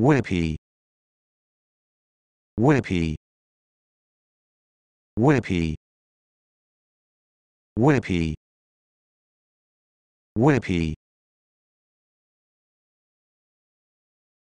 Whippy. Whippy. Whippy. Whippy. Whippy.